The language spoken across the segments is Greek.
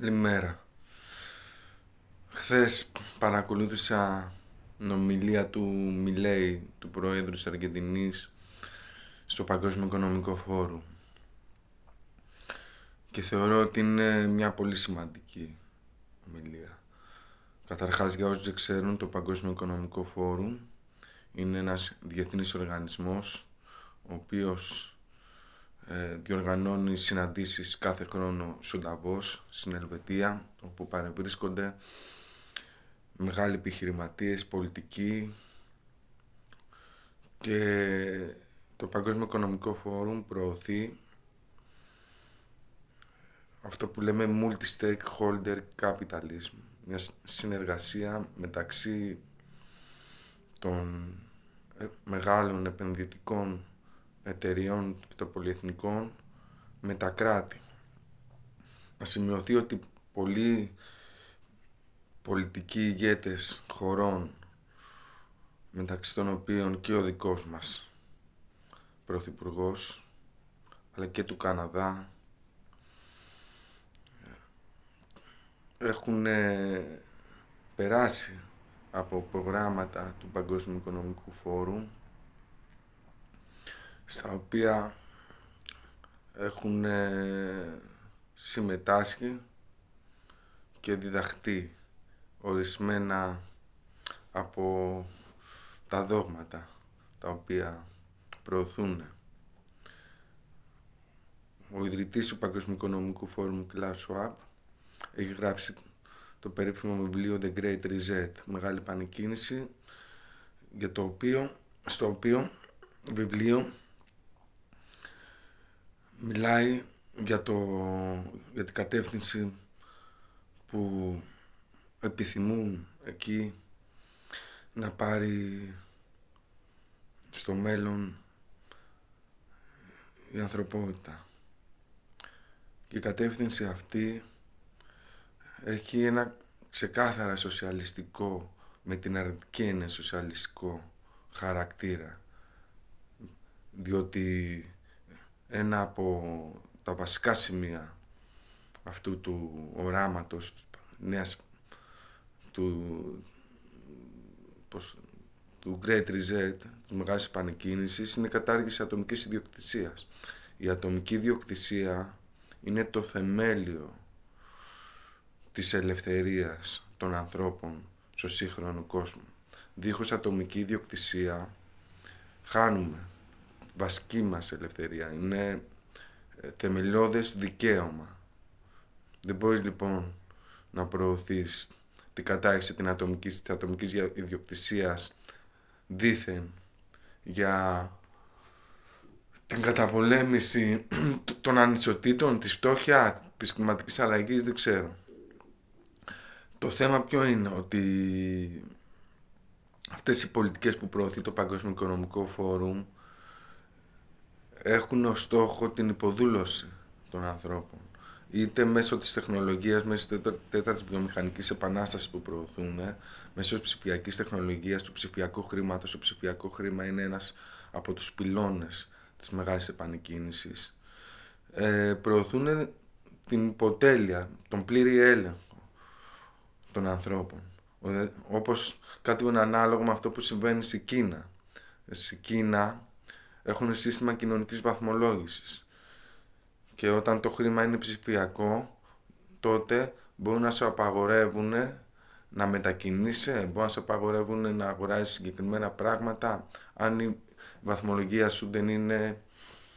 Καλημέρα. Χθε Χθες παρακολούθησα ομιλία του Μιλέη, του Προέδρου της Αργεντινής, στο Παγκόσμιο Οικονομικό Φόρου. Και θεωρώ ότι είναι μια πολύ σημαντική ομιλία. Καταρχάς για όσους δεν ξέρουν το Παγκόσμιο Οικονομικό Φόρου είναι ένας διεθνής οργανισμός ο οποίος ε, διοργανώνει συναντήσεις κάθε χρόνο στο Νταβός, στην Ελβετία, όπου παρευρίσκονται μεγάλοι επιχειρηματίες, πολιτικοί και το Παγκόσμιο Οικονομικό Φόρουμ προωθεί αυτό που λέμε multi-stakeholder capitalism, μια συνεργασία μεταξύ των ε, μεγάλων επενδυτικών εταιριών και των πολυεθνικών με τα κράτη. Να σημειωθεί ότι πολλοί πολιτικοί ηγέτες χωρών μεταξύ των οποίων και ο δικός μας πρωθυπουργός αλλά και του Καναδά έχουν ε, περάσει από προγράμματα του Παγκόσμιου Οικονομικού Φόρου στα οποία έχουν συμμετάσχει και διδαχτεί ορισμένα από τα δόγματα τα οποία προωθούν. Ο ιδρυτής του οικονομικού Φόρουμ Klaus Schwab έχει γράψει το περίφημο βιβλίο The Great Reset, μεγάλη πανεκκίνηση, για το οποίο, στο οποίο βιβλίο μιλάει για, το, για την κατεύθυνση που επιθυμούν εκεί να πάρει στο μέλλον η ανθρωπότητα. Και η κατεύθυνση αυτή έχει ένα ξεκάθαρα σοσιαλιστικό, με την αρνητική σοσιαλιστικό χαρακτήρα. Διότι ένα από τα βασικά σημεία αυτού του οράματος νέας του, του Great Reset, της μεγάλης επανεκκίνησης, είναι η κατάργηση ατομικής ιδιοκτησίας. Η ατομική ιδιοκτησία είναι το θεμέλιο της ελευθερίας των ανθρώπων στο σύγχρονο κόσμο. Δίχως ατομική ιδιοκτησία χάνουμε βασική μας ελευθερία, είναι ε, θεμελιώδες δικαίωμα. Δεν μπορείς λοιπόν να προωθείς την κατάρρευση την ατομικής, της ατομικής ιδιοκτησίας δήθεν για την καταπολέμηση των ανισοτήτων, της φτώχεια, της κλιματικής αλλαγής, δεν ξέρω. Το θέμα ποιο είναι ότι αυτές οι πολιτικές που προωθεί το Παγκόσμιο Οικονομικό Φόρουμ έχουν ως στόχο την υποδούλωση των ανθρώπων. Είτε μέσω της τεχνολογίας, μέσω της τέταρτης βιομηχανικής επανάστασης που προωθούν, ε, μέσω της ψηφιακής τεχνολογίας, του ψηφιακού χρήματος. Το ψηφιακό χρήμα είναι ένας από τους πυλώνες της μεγάλης επανεκκίνησης. Ε, προωθούν την υποτέλεια, τον πλήρη έλεγχο των ανθρώπων. Όπως κάτι ανάλογο με αυτό που συμβαίνει στη Κίνα. Ε, στη Κίνα έχουν σύστημα κοινωνικής βαθμολόγησης και όταν το χρήμα είναι ψηφιακό τότε μπορούν να σε απαγορεύουν να μετακινήσει, μπορούν να σε απαγορεύουν να αγοράζεις συγκεκριμένα πράγματα αν η βαθμολογία σου δεν είναι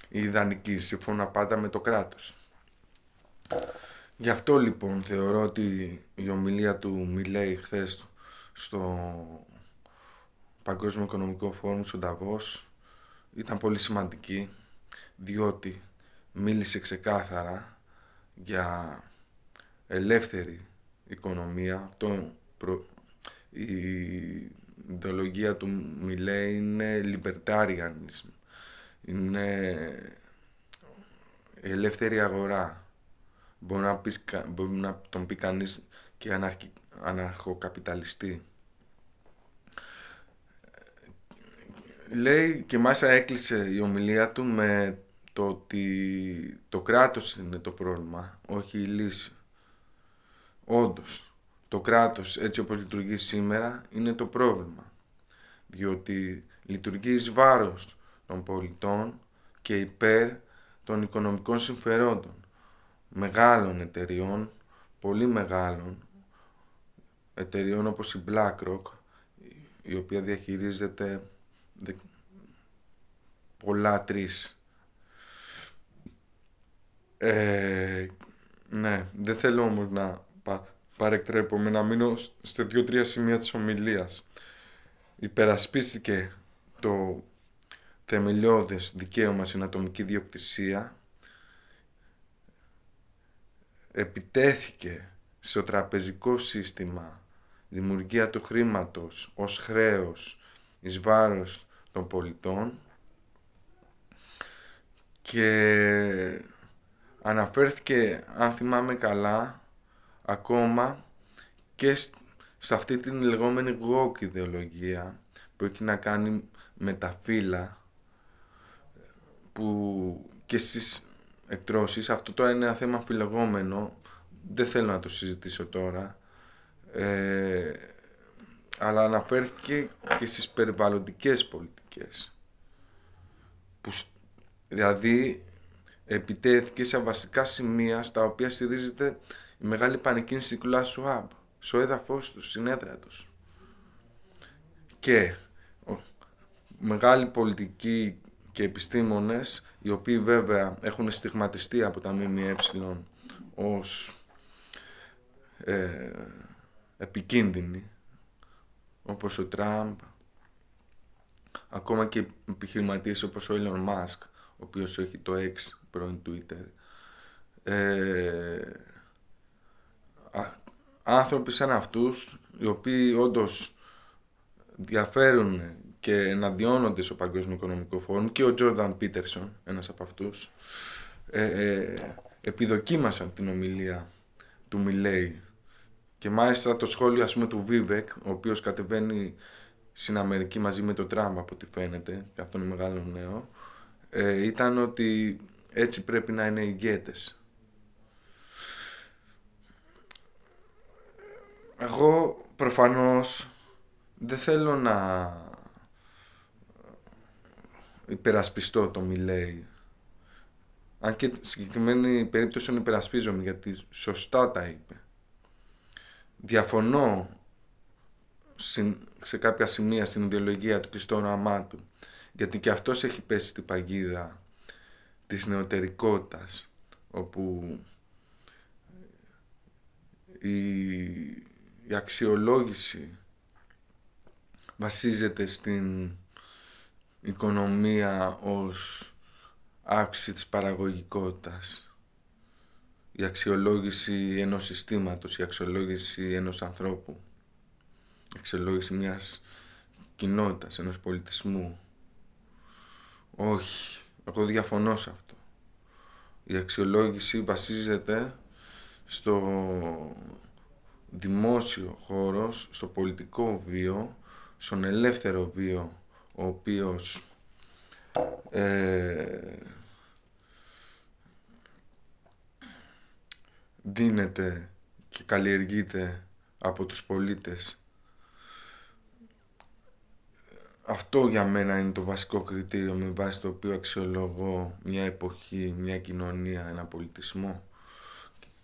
η ιδανική σύμφωνα πάντα με το κράτος. Γι' αυτό λοιπόν θεωρώ ότι η ομιλία του Μιλέη χθες στο Παγκόσμιο Οικονομικό Φόρουμ στον Ταβός ήταν πολύ σημαντική διότι μίλησε ξεκάθαρα για ελεύθερη οικονομία. Το Η ιδεολογία του Μιλέ είναι libertarianism. Είναι ελεύθερη αγορά. Μπορεί να, πεις, μπορεί να τον πει κανείς και αναρχοκαπιταλιστή. λέει και μάλιστα έκλεισε η ομιλία του με το ότι το κράτος είναι το πρόβλημα, όχι η λύση. Όντως, το κράτος έτσι όπως λειτουργεί σήμερα είναι το πρόβλημα. Διότι λειτουργεί εις βάρος των πολιτών και υπέρ των οικονομικών συμφερόντων μεγάλων εταιριών, πολύ μεγάλων εταιριών όπως η BlackRock, η οποία διαχειρίζεται πολλά τρεις. Ε, ναι, δεν θέλω όμως να πα, να μείνω στα δύο-τρία σημεία της ομιλίας. Υπερασπίστηκε το θεμελιώδες δικαίωμα στην ατομική διοκτησία, επιτέθηκε στο τραπεζικό σύστημα, δημιουργία του χρήματος ως χρέος, εις βάρος των πολιτών και αναφέρθηκε αν θυμάμαι καλά ακόμα και σε αυτή την λεγόμενη woke ιδεολογία που έχει να κάνει με τα φύλλα που και στις εκτρώσεις αυτό τώρα είναι ένα θέμα αμφιλεγόμενο δεν θέλω να το συζητήσω τώρα ε, αλλά αναφέρθηκε και στις περιβαλλοντικές πολιτικές που, δηλαδή επιτέθηκες σε βασικά σημεία στα οποία στηρίζεται η μεγάλη πανεκκίνηση του Λάσου στο έδαφος του, στην έδρα τους. Και ο, μεγάλοι πολιτικοί και επιστήμονες, οι οποίοι βέβαια έχουν στιγματιστεί από τα ΜΜΕ ως ε, επικίνδυνοι, όπως ο Τραμπ, ακόμα και επιχειρηματίες όπως ο Elon Musk, ο οποίος έχει το X πρώην Twitter. Ε, άνθρωποι σαν αυτούς, οι οποίοι όντως διαφέρουν και εναντιώνονται στο Παγκόσμιο Οικονομικό Φόρουμ και ο Τζόρνταν Πίτερσον, ένας από αυτούς, ε, ε, επιδοκίμασαν την ομιλία του Μιλέη και μάλιστα το σχόλιο ας πούμε του Βίβεκ, ο οποίος κατεβαίνει στην Αμερική μαζί με τον Τραμπ από ό,τι φαίνεται, και αυτό είναι μεγάλο νέο, ε, ήταν ότι έτσι πρέπει να είναι οι ηγέτες. Εγώ προφανώς δεν θέλω να υπερασπιστώ το Μιλέη. Αν και συγκεκριμένη περίπτωση τον υπερασπίζομαι γιατί σωστά τα είπε. Διαφωνώ σε κάποια σημεία στην ιδεολογία του και στο όνομα του. Γιατί και αυτός έχει πέσει στην παγίδα της νεωτερικότητας, όπου η, αξιολόγηση βασίζεται στην οικονομία ως αύξηση της παραγωγικότητας. Η αξιολόγηση ενός συστήματος, η αξιολόγηση ενός ανθρώπου εξελόγηση μιας κοινότητας, ενός πολιτισμού. Όχι, εγώ διαφωνώ σε αυτό. Η αξιολόγηση βασίζεται στο δημόσιο χώρος, στο πολιτικό βίο, στον ελεύθερο βίο, ο οποίος ε, δίνεται και καλλιεργείται από τους πολίτες αυτό για μένα είναι το βασικό κριτήριο με βάση το οποίο αξιολογώ μια εποχή, μια κοινωνία, ένα πολιτισμό.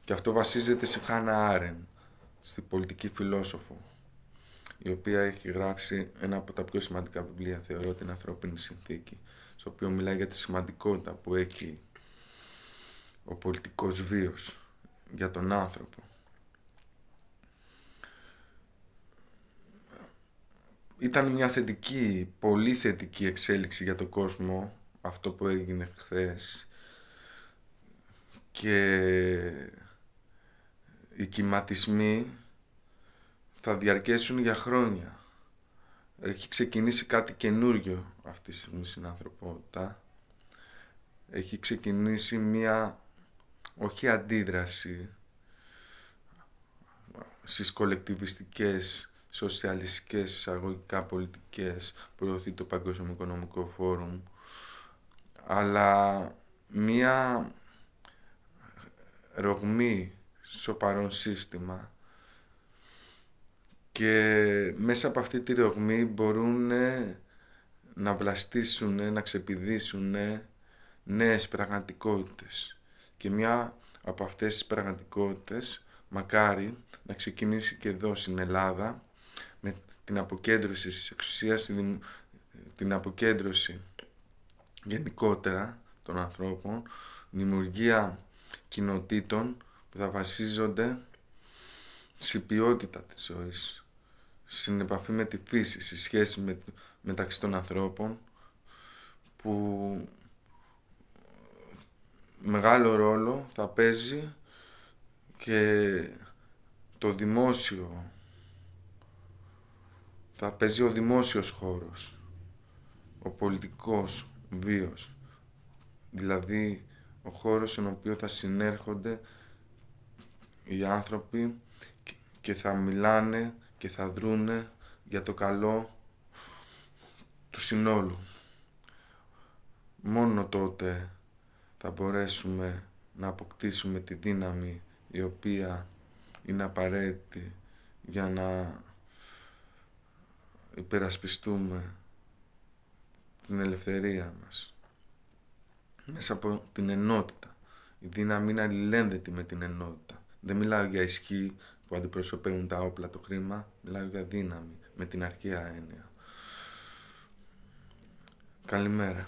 Και αυτό βασίζεται σε Χάνα Άρεν, στην πολιτική φιλόσοφο, η οποία έχει γράψει ένα από τα πιο σημαντικά βιβλία, θεωρώ, την ανθρώπινη συνθήκη, στο οποίο μιλάει για τη σημαντικότητα που έχει ο πολιτικός βίος για τον άνθρωπο. ήταν μια θετική, πολύ θετική εξέλιξη για τον κόσμο αυτό που έγινε χθες και οι κυματισμοί θα διαρκέσουν για χρόνια. Έχει ξεκινήσει κάτι καινούριο αυτή τη στιγμή στην ανθρωπότητα. Έχει ξεκινήσει μία, όχι αντίδραση, στις κολεκτιβιστικές σοσιαλιστικές εισαγωγικά πολιτικές προωθεί το Παγκόσμιο Οικονομικό Φόρουμ αλλά μία ρογμή στο παρόν σύστημα και μέσα από αυτή τη ρογμή μπορούν να βλαστήσουν, να ξεπηδήσουν νέες πραγματικότητες και μια από αυτές τις πραγματικότητες μακάρι να ξεκινήσει και εδώ στην Ελλάδα με την αποκέντρωση της εξουσίας, την αποκέντρωση γενικότερα των ανθρώπων, δημιουργία κοινοτήτων που θα βασίζονται στην ποιότητα της ζωής, στην επαφή με τη φύση, στη σχέση με, μεταξύ των ανθρώπων που μεγάλο ρόλο θα παίζει και το δημόσιο θα παίζει ο δημόσιος χώρος, ο πολιτικός βίος, δηλαδή ο χώρος στον οποίο θα συνέρχονται οι άνθρωποι και θα μιλάνε και θα δρούνε για το καλό του συνόλου. Μόνο τότε θα μπορέσουμε να αποκτήσουμε τη δύναμη η οποία είναι απαραίτητη για να υπερασπιστούμε την ελευθερία μας μέσα από την ενότητα. Η δύναμη είναι αλληλένδετη με την ενότητα. Δεν μιλάω για ισχύ που αντιπροσωπεύουν τα όπλα, το χρήμα, μιλάω για δύναμη με την αρχαία έννοια. Καλημέρα.